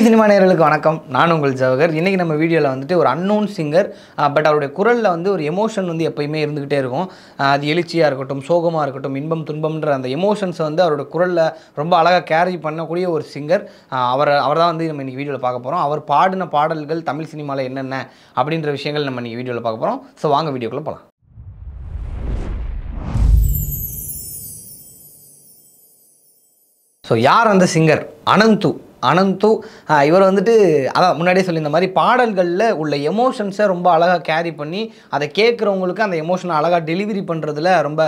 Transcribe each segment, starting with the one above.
குட்டி சினிமா நேர்களுக்கு வணக்கம் நான் உங்கள் ஜவஹர் இன்றைக்கி நம்ம வீடியோவில் வந்துட்டு ஒரு அன்னோன் சிங்கர் பட் அவருடைய குரலில் வந்து ஒரு எமோஷன் வந்து எப்போயுமே இருந்துக்கிட்டே இருக்கும் அது எழுச்சியாக இருக்கட்டும் சோகமாக இருக்கட்டும் இன்பம் துன்பம்ன்ற அந்த எமோஷன்ஸை வந்து அவரோட குரலில் ரொம்ப அழகாக கேரி பண்ணக்கூடிய ஒரு சிங்கர் அவரை அவர் தான் வந்து நம்ம இன்றைக்கி வீடியோவில் பார்க்க போகிறோம் அவர் பாடின பாடல்கள் தமிழ் சினிமாவில் என்னென்ன அப்படின்ற விஷயங்கள் நம்ம இன்றைக்கி வீடியோவில் பார்க்க போகிறோம் ஸோ வாங்க வீடியோக்குள்ளே போகலாம் ஸோ யார் அந்த சிங்கர் அனந்து அனந்து இவர் வந்துட்டு அதான் முன்னாடியே சொல்லியிருந்த மாதிரி பாடல்களில் உள்ள எமோஷன்ஸை ரொம்ப அழகாக கேரி பண்ணி அதை கேட்குறவங்களுக்கு அந்த எமோஷனை அழகாக டெலிவரி பண்ணுறதுல ரொம்ப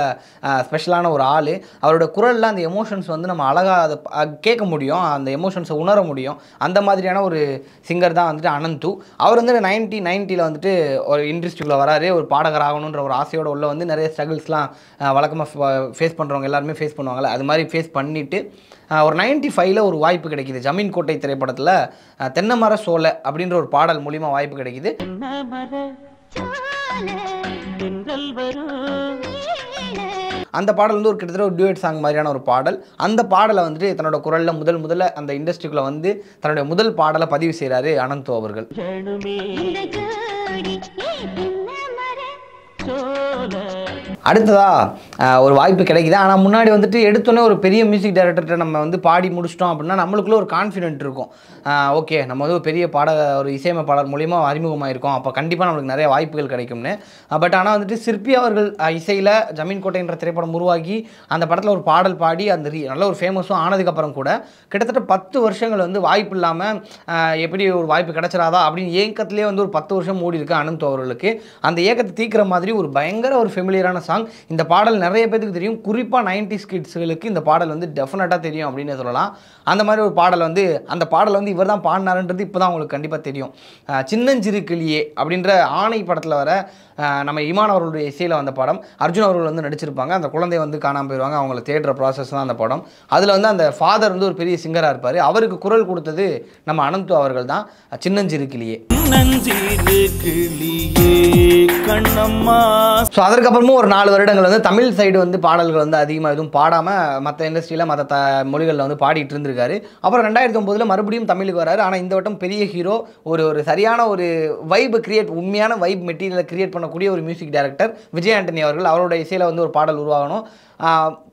ஸ்பெஷலான ஒரு ஆள் அவரோட குரலில் அந்த எமோஷன்ஸ் வந்து நம்ம அழகாக அதை கேட்க முடியும் அந்த எமோஷன்ஸை உணர முடியும் அந்த மாதிரியான ஒரு சிங்கர் தான் வந்துட்டு அனந்து அவர் வந்துட்டு நைன்டி நைன்ட்டியில் வந்துட்டு ஒரு இண்டஸ்ட்ரிக்குள்ளே வராரு ஒரு பாடகர் ஆகணுன்ற ஒரு ஆசையோட உள்ள வந்து நிறைய ஸ்ட்ரகிள்ஸ்லாம் வழக்கமாக ஃபேஸ் பண்ணுறவங்க எல்லாருமே ஃபேஸ் பண்ணுவாங்கள்ல அது மாதிரி ஃபேஸ் பண்ணிவிட்டு ஒரு நைன்டி ஃபைவ்ல ஒரு வாய்ப்பு கிடைக்குது ஜமீன் கோட்டை திரைப்படத்தில் தென்னமர சோலை அப்படின்ற ஒரு பாடல் மூலியமாக வாய்ப்பு கிடைக்குது அந்த பாடல் வந்து ஒரு கிட்டத்தட்ட ஒரு டியூட் சாங் மாதிரியான ஒரு பாடல் அந்த பாடலை வந்துட்டு தன்னோட குரலில் முதல் முதல்ல அந்த இண்டஸ்ட்ரிக்குள்ளே வந்து தன்னுடைய முதல் பாடலை பதிவு செய்கிறாரு அனந்தோ அவர்கள் அடுத்ததாக ஒரு வாய்ப்பு கிடைக்குது ஆனால் முன்னாடி வந்துட்டு எடுத்தோன்னே ஒரு பெரிய மியூசிக் டைரக்டர்கிட்ட நம்ம வந்து பாடி முடிச்சிட்டோம் அப்படின்னா நம்மளுக்குள்ளே ஒரு கான்ஃபிடென்ட் இருக்கும் ஓகே நம்ம வந்து ஒரு பெரிய பாட ஒரு இசையமைப்பாளர் மூலிமா அறிமுகமாயிருக்கோம் அப்போ கண்டிப்பாக நம்மளுக்கு நிறைய வாய்ப்புகள் கிடைக்கும்னு பட் ஆனால் வந்துட்டு சிற்பி அவர்கள் இசையில் ஜமீன் கோட்டைன்ற திரைப்படம் உருவாக்கி அந்த படத்தில் ஒரு பாடல் பாடி அந்த நல்ல ஒரு ஃபேமஸும் ஆனதுக்கப்புறம் கூட கிட்டத்தட்ட பத்து வருஷங்கள் வந்து வாய்ப்பு இல்லாமல் எப்படி ஒரு வாய்ப்பு கிடச்சிடாதா அப்படின்னு ஏக்கத்துலேயே வந்து ஒரு பத்து வருஷம் மூடி இருக்கு அனந்த் அவர்களுக்கு அந்த ஏக்கத்தை தீக்கிற மாதிரி ஒரு பயங்கர ஒரு ஃபெமிலியரான சாங் இந்த பாடல் நிறைய பேருக்கு தெரியும் குறிப்பாக நைன்டிஸ் ஸ்கிட்ஸுகளுக்கு இந்த பாடல் வந்து டெஃபினட்டாக தெரியும் அப்படின்னு சொல்லலாம் அந்த மாதிரி ஒரு பாடல் வந்து அந்த பாடல் வந்து இவர் தான் பாடினாருன்றது இப்போ தான் உங்களுக்கு கண்டிப்பாக தெரியும் சின்னஞ்சிறு கிளியே அப்படின்ற ஆணை படத்தில் வர நம்ம இமான் அவர்களுடைய இசையில் வந்த படம் அர்ஜுன் அவர்கள் வந்து நடிச்சிருப்பாங்க அந்த குழந்தை வந்து காணாமல் போயிடுவாங்க அவங்கள தேடுற ப்ராசஸ் தான் அந்த படம் அதில் வந்து அந்த ஃபாதர் வந்து ஒரு பெரிய சிங்கராக இருப்பார் அவருக்கு குரல் கொடுத்தது நம்ம அனந்து அவர்கள் தான் சின்னஞ்சிறு கிளியே ஸோ அதற்கப்புறமும் ஒரு நாள் நாலு வருடங்கள் வந்து தமிழ் சைடு வந்து பாடல்கள் வந்து அதிகமாக எதுவும் பாடாமல் மற்ற இண்டஸ்ட்ரியில் மற்ற த மொழிகளில் வந்து பாடிட்டு இருந்திருக்காரு அப்புறம் ரெண்டாயிரத்தி ஒம்போதில் மறுபடியும் தமிழுக்கு வராரு ஆனால் இந்த வட்டம் பெரிய ஹீரோ ஒரு ஒரு சரியான ஒரு வைப் கிரியேட் உண்மையான வைப் மெட்டீரியலை கிரியேட் பண்ணக்கூடிய ஒரு மியூசிக் டைரக்டர் விஜய் ஆண்டனி அவர்கள் அவருடைய இசையில் வந்து ஒரு பாடல் உருவாகணும்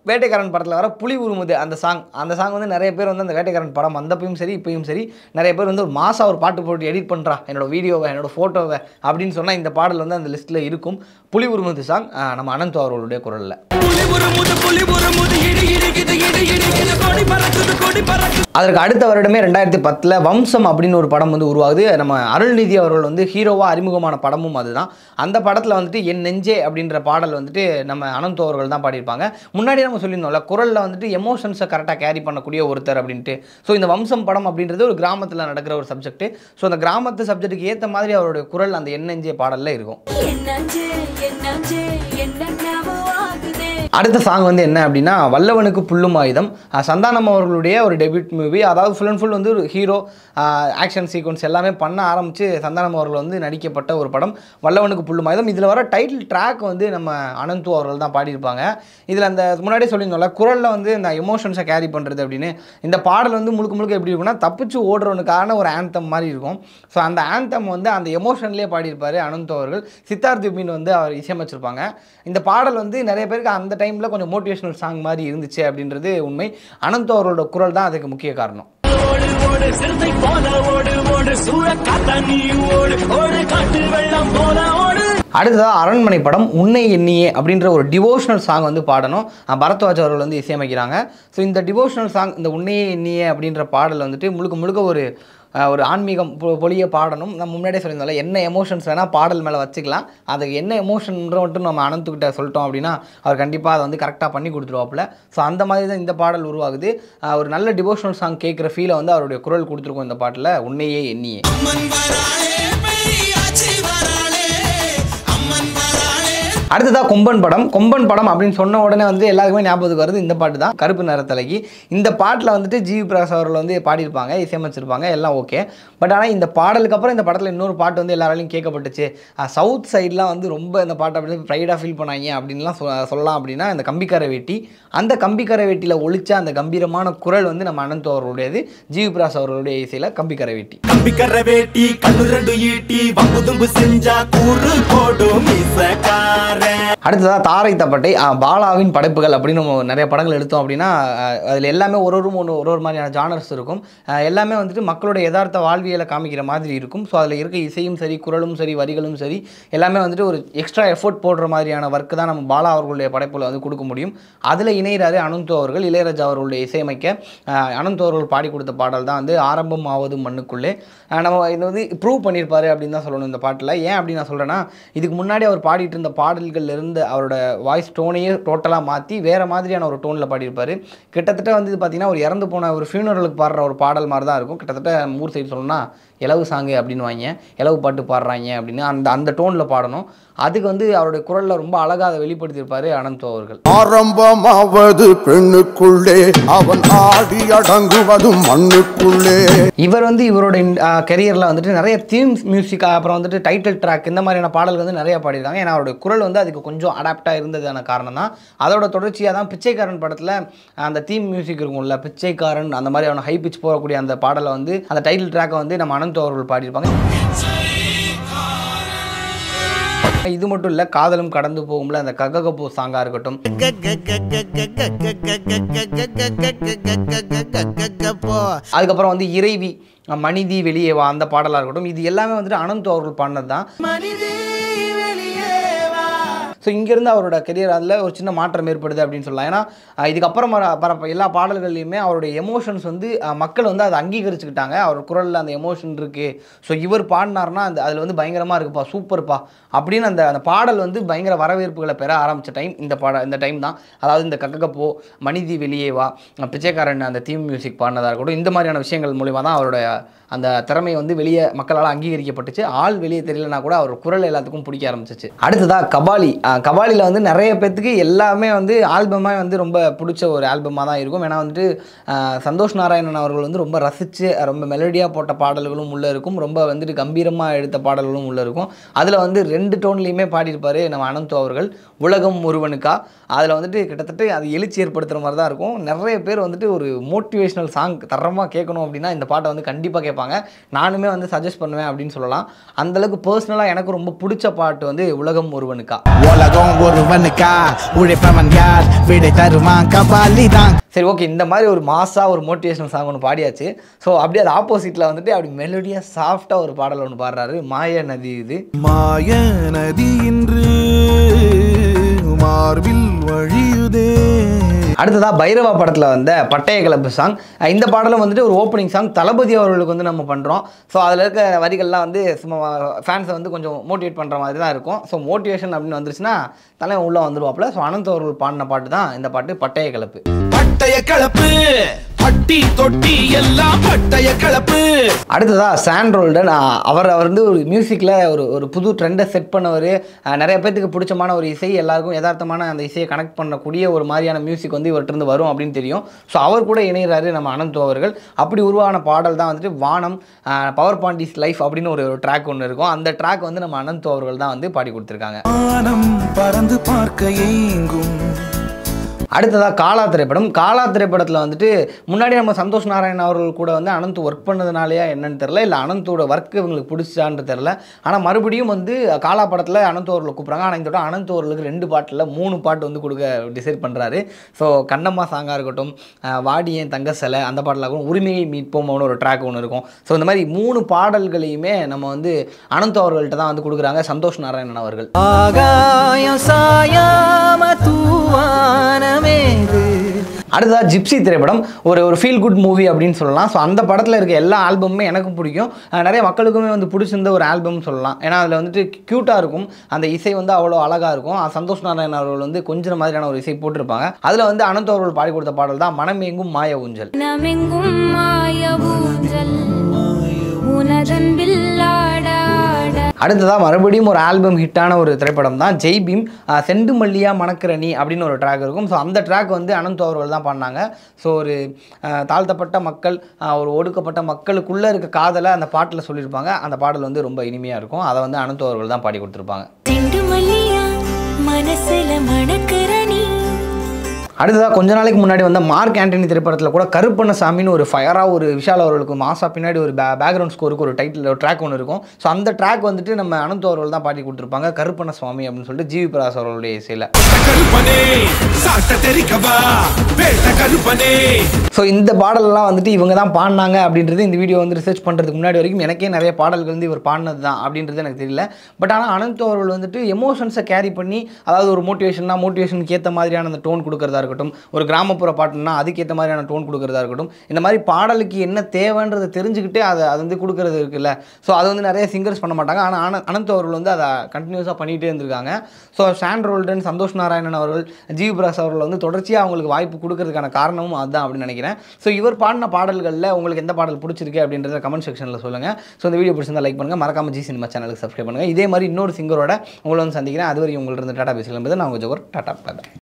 வேட்டைக்காரன் படத்தில் வர புலி உருமுது அந்த சாங் அந்த சாங் வந்து நிறைய பேர் வந்து அந்த வேட்டைக்காரன் படம் வந்தப்பையும் சரி இப்பையும் சரி நிறைய பேர் வந்து ஒரு மாதம் ஒரு பாட்டு போட்டு எடிட் பண்ணுறா என்னோடய வீடியோவை என்னோடய ஃபோட்டோவை அப்படின்னு சொன்னால் இந்த பாடல் வந்து அந்த லிஸ்ட்டில் இருக்கும் புலி உருமுது சாங் நம்ம அனந்த் அவர்களுடைய குரலில் அதற்கு அடுத்த வருடமே ரெண்டாயிரத்தி பத்தில் வம்சம் அப்படின்னு ஒரு படம் வந்து உருவாகுது நம்ம அருள்நிதி அவர்கள் வந்து ஹீரோவாக அறிமுகமான படமும் அதுதான் அந்த படத்தில் வந்துட்டு என் நெஞ்சே அப்படின்ற பாடல் வந்துட்டு நம்ம அனந்தோ அவர்கள் தான் பாடியிருப்பாங்க முன்னாடி நம்ம சொல்லியிருந்தோம்ல குரலில் வந்துட்டு எமோஷன்ஸை கரெக்டாக கேரி பண்ணக்கூடிய ஒருத்தர் அப்படின்ட்டு ஸோ இந்த வம்சம் படம் அப்படின்றது ஒரு கிராமத்தில் நடக்கிற ஒரு சப்ஜெக்ட் ஸோ அந்த கிராமத்து சப்ஜெக்ட்டுக்கு ஏற்ற மாதிரி அவருடைய குரல் அந்த என் நெஞ்சே பாடலில் இருக்கும் அடுத்த சாங் வந்து என்ன அப்படின்னா வல்லவனுக்கு புல்லும் ஆயுதம் சந்தானம் அவர்களுடைய ஒரு டெபியூட் மூவி அதாவது ஃபுல் அண்ட் ஃபுல் வந்து ஒரு ஹீரோ ஆக்ஷன் சீக்வன்ஸ் எல்லாமே பண்ண ஆரம்பித்து சந்தானம் அவர்கள் வந்து நடிக்கப்பட்ட ஒரு படம் வல்லவனுக்கு புல்லும் ஆயுதம் இதில் வர டைட்டில் ட்ராக் வந்து நம்ம அனந்து அவர்கள் தான் பாடியிருப்பாங்க இதில் அந்த முன்னாடியே சொல்லியிருந்தோம்ல குரலில் வந்து இந்த எமோஷன்ஸை கேரி பண்ணுறது அப்படின்னு இந்த பாடல் வந்து முழுக்க முழுக்க எப்படி இருக்குன்னா தப்பிச்சு ஓடுறவனுக்கான ஒரு ஆந்தம் மாதிரி இருக்கும் ஸோ அந்த ஆந்தம் வந்து அந்த எமோஷன்லேயே பாடியிருப்பார் அனந்த் அவர்கள் சித்தார்த்தி மீன் வந்து அவர் இசையமைச்சிருப்பாங்க இந்த பாடல் வந்து நிறைய பேருக்கு அந்த டைமில் கொஞ்சம் மோட்டிவேஷனல் சாங் மாதிரி இருந்துச்சு அப்படின்றது உண்மை அனந்த் அவர்களோட குரல் தான் அதுக்கு முக்கிய காரணம் அடுத்ததாக அரண்மனை படம் உன்னை எண்ணியே அப்படின்ற ஒரு டிவோஷனல் சாங் வந்து பாடணும் பரத்வாஜ் அவர்கள் வந்து இசையமைக்கிறாங்க ஸோ இந்த டிவோஷனல் சாங் இந்த உன்னையே எண்ணியே அப்படின்ற பாடல் வந்துட்டு முழுக்க முழுக்க ஒரு ஒரு ஆன்மீகம் பொழிய பாடணும் நம்ம முன்னாடியே சொல்லியிருந்தோம்ல என்ன எமோஷன்ஸ் வேணால் பாடல் மேலே வச்சுக்கலாம் அதுக்கு என்ன எமோஷன்ற மட்டும் நம்ம அனந்துக்கிட்ட சொல்லிட்டோம் அப்படின்னா அவர் கண்டிப்பாக அதை வந்து கரெக்டாக பண்ணி கொடுத்துருவாப்பில் ஸோ அந்த மாதிரி தான் இந்த பாடல் உருவாகுது ஒரு நல்ல டிவோஷனல் சாங் கேட்குற ஃபீலை வந்து அவருடைய குரல் கொடுத்துருக்கோம் இந்த பாட்டில் உன்னையே எண்ணியே அடுத்ததாக கொம்பன் படம் கொம்பன் படம் அப்படின்னு சொன்ன உடனே வந்து எல்லாருக்குமே ஞாபகத்துக்கு வருது இந்த பாட்டு தான் கருப்பு நிறத்தலைக்கு இந்த பாட்டில் வந்துட்டு வி பிரகாஷ் அவர்கள் வந்து பாடியிருப்பாங்க இசையமைச்சிருப்பாங்க எல்லாம் ஓகே பட் ஆனால் இந்த பாடலுக்கு அப்புறம் இந்த படத்தில் இன்னொரு பாட்டு வந்து எல்லாராலையும் கேட்கப்பட்டுச்சு சவுத் சைட்லாம் வந்து ரொம்ப இந்த பாட்டை அப்படி ப்ரைடாக ஃபீல் பண்ணாங்க அப்படின்லாம் சொல்லலாம் அப்படின்னா இந்த கம்பிக்கரை வேட்டி அந்த கம்பிக்கரை வேட்டியில் ஒழிச்ச அந்த கம்பீரமான குரல் வந்து நம்ம அனந்த் அவர்களுடையது பிராஸ் அவர்களுடைய இசையில் கம்பிக்கரை வேட்டி கம்பிக்கரை வேட்டி கல்லுரண்டு ஈட்டி வம்புதும்பு செஞ்சா கூறு போடும் அடுத்ததாக தாரை தப்பட்டை பாலாவின் படைப்புகள் அப்படின்னு நம்ம நிறைய படங்கள் எடுத்தோம் அப்படின்னா அதில் எல்லாமே ஒரு ஒரு ஒரு ஒரு மாதிரியான ஜானர்ஸ் இருக்கும் எல்லாமே வந்துட்டு மக்களுடைய யதார்த்த வாழ்வு வாழ்வியலை காமிக்கிற மாதிரி இருக்கும் ஸோ அதில் இருக்க இசையும் சரி குரலும் சரி வரிகளும் சரி எல்லாமே வந்துட்டு ஒரு எக்ஸ்ட்ரா எஃபோர்ட் போடுற மாதிரியான ஒர்க்கு தான் நம்ம பாலா அவர்களுடைய படைப்பில் வந்து கொடுக்க முடியும் அதில் இணையிறாரு அனந்தோ அவர்கள் இளையராஜா அவர்களுடைய இசையமைக்க அனந்தோ அவர்கள் பாடி கொடுத்த பாடல் தான் வந்து ஆரம்பம் ஆவது மண்ணுக்குள்ளே நம்ம இது வந்து ப்ரூவ் பண்ணியிருப்பாரு அப்படின்னு தான் சொல்லணும் இந்த பாட்டில் ஏன் அப்படின்னு நான் சொல்கிறேன்னா இதுக்கு முன்னாடி அவர் பாடிட்டு இருந்த இருந்து அவரோட வாய்ஸ் டோனையே டோட்டலாக மாற்றி வேறு மாதிரியான ஒரு டோனில் பாடியிருப்பார் கிட்டத்தட்ட வந்து இது பார்த்திங்கன்னா ஒரு இறந்து போன ஒரு ஃபியூனரலுக்கு பாடுற ஒரு பாடல் மாதிரி தான் இருக்கும் கிட்டத்தட்ட ஊர் சைடு சொல்லணும்னா 아니라 இலவு சாங்கு அப்படின்னு வாங்க இலவு பாட்டு பாடுறாங்க அப்படின்னு அந்த அந்த டோனில் பாடணும் அதுக்கு வந்து அவருடைய குரலில் ரொம்ப அழகாக அதை வெளிப்படுத்தியிருப்பார் அனந்தோ அவர்கள் ஆரம்பமாவது பெண்ணுக்குள்ளே அவன் ஆடி அடங்குவதும் மண்ணுக்குள்ளே இவர் வந்து இவரோட கெரியரில் வந்துட்டு நிறைய தீம் மியூசிக் அப்புறம் வந்துட்டு டைட்டில் ட்ராக் இந்த மாதிரியான பாடல்கள் வந்து நிறைய பாடியிருக்காங்க ஏன்னா அவருடைய குரல் வந்து அதுக்கு கொஞ்சம் அடாப்டாக இருந்ததான காரணம் தான் அதோட தொடர்ச்சியாக தான் பிச்சைக்காரன் படத்தில் அந்த தீம் மியூசிக் இருக்கும்ல பிச்சைக்காரன் அந்த மாதிரியான ஹை பிச் போகக்கூடிய அந்த பாடலை வந்து அந்த டைட்டில் ட்ராக்கை வந்து நம்ம அனந்த் சாந்தோ அவர்கள் பாடியிருப்பாங்க இது மட்டும் இல்லை காதலும் கடந்து போகும்ல அந்த கககப்பூ சாங்காக இருக்கட்டும் அதுக்கப்புறம் வந்து இறைவி மனிதி வெளியே வா அந்த பாடலாக இருக்கட்டும் இது எல்லாமே வந்துட்டு அனந்த் அவர்கள் பாடினது தான் ஸோ இங்கேருந்து அவரோட கரியர் அதில் ஒரு சின்ன மாற்றம் ஏற்படுது அப்படின்னு சொல்லலாம் ஏன்னா இதுக்கப்புறம் எல்லா பாடல்கள்லையுமே அவருடைய எமோஷன்ஸ் வந்து மக்கள் வந்து அதை அங்கீகரிச்சுக்கிட்டாங்க அவர் குரலில் அந்த எமோஷன் இருக்குது ஸோ இவர் பாடினார்னா அந்த அதில் வந்து பயங்கரமாக இருக்குப்பா சூப்பர்ப்பா அப்படின்னு அந்த அந்த பாடல் வந்து பயங்கர வரவேற்புகளை பெற ஆரம்பித்த டைம் இந்த பாட இந்த டைம் தான் அதாவது இந்த கக்ககப்போ மனிதி வெளியே வா பிச்சைக்காரன் அந்த தீம் மியூசிக் பாடினதாக இருக்கட்டும் இந்த மாதிரியான விஷயங்கள் மூலிமா தான் அவரோட அந்த திறமை வந்து வெளியே மக்களால் அங்கீகரிக்கப்பட்டுச்சு ஆள் வெளியே தெரியலனா கூட அவர் குரல் எல்லாத்துக்கும் பிடிக்க ஆரம்பிச்சிச்சு அடுத்ததாக கபாலி கபாலியில் வந்து நிறைய பேத்துக்கு எல்லாமே வந்து ஆல்பமாக வந்து ரொம்ப பிடிச்ச ஒரு ஆல்பமாக தான் இருக்கும் ஏன்னா வந்துட்டு சந்தோஷ் நாராயணன் அவர்கள் வந்து ரொம்ப ரசித்து ரொம்ப மெலடியாக போட்ட பாடல்களும் உள்ளே இருக்கும் ரொம்ப வந்துட்டு கம்பீரமாக எடுத்த பாடல்களும் உள்ளே இருக்கும் அதில் வந்து ரெண்டு டோன்லேயுமே பாடியிருப்பார் நம்ம அனந்து அவர்கள் உலகம் ஒருவனுக்கா அதில் வந்துட்டு கிட்டத்தட்ட அது எழுச்சி ஏற்படுத்துகிற மாதிரி தான் இருக்கும் நிறைய பேர் வந்துட்டு ஒரு மோட்டிவேஷ்னல் சாங் தரமாக கேட்கணும் அப்படின்னா இந்த பாட்டை வந்து கண்டிப்பாக கேட்பாங்க இருப்பாங்க நானுமே வந்து சஜஸ்ட் பண்ணுவேன் அப்படின்னு சொல்லலாம் அந்த அளவுக்கு பர்சனலாக எனக்கு ரொம்ப பிடிச்ச பாட்டு வந்து உலகம் ஒருவனுக்கா உலகம் ஒருவனுக்கா உழைப்பவன் யார் விடை தருவான் கபாலி தான் சரி ஓகே இந்த மாதிரி ஒரு மாசாக ஒரு மோட்டிவேஷனல் சாங் ஒன்று பாடியாச்சு ஸோ அப்படியே அது ஆப்போசிட்டில் வந்துட்டு அப்படி மெலோடியாக சாஃப்டாக ஒரு பாடல் ஒன்று பாடுறாரு மாய நதி இது மாய நதி இன்று அடுத்ததாக பைரவா படத்தில் வந்த பட்டய கிளப்பு சாங் இந்த பாடலும் வந்துட்டு ஒரு ஓப்பனிங் சாங் தளபதி அவர்களுக்கு வந்து நம்ம பண்ணுறோம் ஸோ அதில் இருக்க வரிகள்லாம் வந்து சும்மா ஃபேன்ஸை வந்து கொஞ்சம் மோட்டிவேட் பண்ணுற மாதிரி தான் இருக்கும் ஸோ மோட்டிவேஷன் அப்படின்னு வந்துருச்சுன்னா தலைவன் உள்ளே வந்துருவாப்பில் ஸோ அனந்த் அவர்கள் பாடின பாட்டு தான் இந்த பாட்டு பட்டய கிளப்பு பட்டய கிளப்பு பட்டி தொட்டி எல்லாம் பட்டய கலப்பு அடுத்ததா சாண்ட்ரோல்டன் அவர் அவர் வந்து ஒரு மியூசிக்கில் ஒரு ஒரு புது ட்ரெண்டை செட் பண்ணவர் நிறைய பேர்த்துக்கு பிடிச்சமான ஒரு இசை எல்லாருக்கும் யதார்த்தமான அந்த இசையை கனெக்ட் பண்ணக்கூடிய ஒரு மாதிரியான மியூசிக் வந்து இவர்கிட்ட வரும் அப்படின்னு தெரியும் ஸோ அவர் கூட இணைகிறாரு நம்ம அனந்த் அவர்கள் அப்படி உருவான பாடல் தான் வந்துட்டு வானம் பவர் பாண்டிஸ் லைஃப் அப்படின்னு ஒரு ட்ராக் ஒன்று இருக்கும் அந்த ட்ராக் வந்து நம்ம அனந்த் அவர்கள் தான் வந்து பாடி கொடுத்துருக்காங்க பறந்து பார்க்க எங்கும் அடுத்ததாக காலா திரைப்படம் காலா திரைப்படத்தில் வந்துட்டு முன்னாடி நம்ம சந்தோஷ் நாராயண் அவர்கள் கூட வந்து அனந்த் ஒர்க் பண்ணதுனாலையா என்னன்னு தெரில இல்லை அனந்தோட ஒர்க் இவங்களுக்கு பிடிச்சான்னு தெரில ஆனால் மறுபடியும் வந்து காலா படத்தில் அனந்த் அவர்களை கூப்பிட்றாங்க ஆனால் இதோட அனந்த் அவர்களுக்கு ரெண்டு பாட்டில் மூணு பாட்டு வந்து கொடுக்க டிசைட் பண்ணுறாரு ஸோ கண்ணம்மா சாங்காக இருக்கட்டும் வாடியன் தங்க சிலை அந்த பாட்டில் கூட உரிமையை மீட்போம் ஒரு ட்ராக் ஒன்று இருக்கும் ஸோ இந்த மாதிரி மூணு பாடல்களையுமே நம்ம வந்து அனந்த் அவர்கள்ட்ட தான் வந்து கொடுக்குறாங்க சந்தோஷ் நாராயணன் அவர்கள் ஆகாயம் சாயாம தூவான தினமே அடுத்ததாக ஜிப்சி திரைப்படம் ஒரு ஒரு ஃபீல் குட் மூவி அப்படின்னு சொல்லலாம் ஸோ அந்த படத்தில் இருக்க எல்லா ஆல்பமுமே எனக்கும் பிடிக்கும் நிறைய மக்களுக்குமே வந்து பிடிச்சிருந்த ஒரு ஆல்பம் சொல்லலாம் ஏன்னா அதில் வந்துட்டு க்யூட்டாக இருக்கும் அந்த இசை வந்து அவ்வளோ அழகாக இருக்கும் சந்தோஷ் நாராயண் அவர்கள் வந்து கொஞ்சம் மாதிரியான ஒரு இசை போட்டிருப்பாங்க அதில் வந்து அனந்த் அவர்கள் பாடி கொடுத்த பாடல் தான் மனம் எங்கும் மாய ஊஞ்சல் ஊஞ்சல் அடுத்ததாக மறுபடியும் ஒரு ஆல்பம் ஹிட்டான ஒரு திரைப்படம் தான் ஜெய் பீம் செண்டு மல்லியா மணக்கரணி அப்படின்னு ஒரு ட்ராக் இருக்கும் ஸோ அந்த ட்ராக் வந்து அனந்த் அவர்கள் தான் பண்ணாங்க ஸோ ஒரு தாழ்த்தப்பட்ட மக்கள் ஒரு ஒடுக்கப்பட்ட மக்களுக்குள்ளே இருக்க காதலை அந்த பாட்டில் சொல்லியிருப்பாங்க அந்த பாடல் வந்து ரொம்ப இனிமையாக இருக்கும் அதை வந்து அனந்த் அவர்கள் தான் பாடி கொடுத்துருப்பாங்க மனசுல மணக்கிற அடுத்ததாக கொஞ்ச நாளைக்கு முன்னாடி வந்த மார்க் ஆண்டனி திரைப்படத்தில் கூட சாமின்னு ஒரு ஃபயராக ஒரு விஷால் அவர்களுக்கு மாசா பின்னாடி ஒரு பே பேக்ரவுண்ட் ஸ்கோருக்கு ஒரு டைட்டில் ஒரு ட்ராக் ஒன்று இருக்கும் ஸோ அந்த ட்ராக் வந்துட்டு நம்ம அனந்த் அவர்கள் தான் பாட்டி கொடுத்துருப்பாங்க கருப்பண்ண சுவாமி அப்படின்னு சொல்லிட்டு ஜிவி பிரகாஷ் அவர்களுடைய இசையில் ஸோ இந்த பாடலெல்லாம் வந்துட்டு இவங்க தான் பாடினாங்க அப்படின்றது இந்த வீடியோ வந்து ரிசர்ச் பண்ணுறதுக்கு முன்னாடி வரைக்கும் எனக்கே நிறைய பாடல்கள் வந்து இவர் பாடினது தான் அப்படின்றது எனக்கு தெரியல பட் ஆனால் அனந்த் அவர்கள் வந்துட்டு எமோஷன்ஸை கேரி பண்ணி அதாவது ஒரு மோட்டிவேஷன்னா மோட்டிவேஷனுக்கு ஏற்ற மாதிரியான அந்த டோன் கொடுக்குறதா இருக்கட்டும் ஒரு கிராமப்புற பாட்டுன்னா அதுக்கேற்ற மாதிரியான டோன் கொடுக்குறதா இருக்கட்டும் இந்த மாதிரி பாடலுக்கு என்ன தேவைன்றதை தெரிஞ்சுக்கிட்டே அதை அது வந்து கொடுக்குறது இருக்குல்ல ஸோ அதை வந்து நிறைய சிங்கர்ஸ் பண்ண மாட்டாங்க ஆனால் ஆனால் அனந்த் அவர்கள் வந்து அதை கண்டினியூஸாக பண்ணிகிட்டே இருந்திருக்காங்க ஸோ ஷான் ரோல்டன் சந்தோஷ் நாராயணன் அவர்கள் ஜீவ் பிரஸ் அவர்கள் வந்து தொடர்ச்சியாக அவங்களுக்கு வாய்ப்பு கொடுக்கறதுக்கான காரணமும் அதுதான் அப்படின்னு நினைக்கிறேன் ஸோ இவர் பாடின பாடல்களில் உங்களுக்கு எந்த பாடல் பிடிச்சிருக்கு அப்படின்றத கமெண்ட் செக்ஷனில் சொல்லுங்கள் ஸோ இந்த வீடியோ பிடிச்சிருந்தால் லைக் பண்ணுங்கள் மறக்காம ஜி சினிமா சேனலுக்கு சப்ஸ்கிரைப் பண்ணுங்கள் இதே மாதிரி இன்னொரு சிங்கரோட உங்களை வந்து சந்திக்கிறேன் அதுவரை உங்கள்கிட்ட இருந்து டாட்டா பேசலாம் நான் உங்கள் ஜோகர் டாட்டா பார்த்தேன்